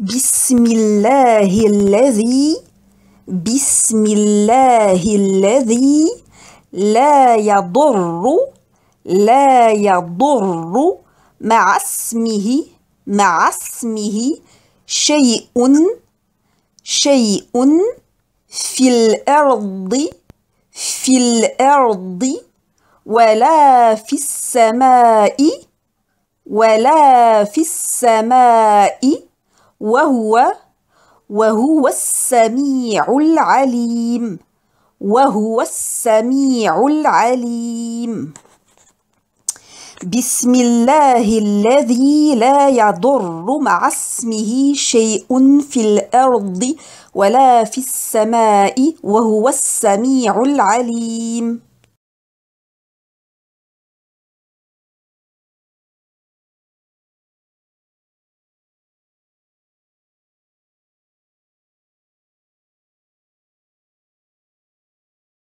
بسم الله الذي بسم الله الذي لا يضر لا يضر مع اسمه مع اسمه شيء شيء في الأرض في الأرض ولا في السماء ولا في السماء وهو وهو السميع العليم وهو السميع العليم بسم الله الذي لا يضر مع اسمه شيء في الأرض ولا في السماء وهو السميع العليم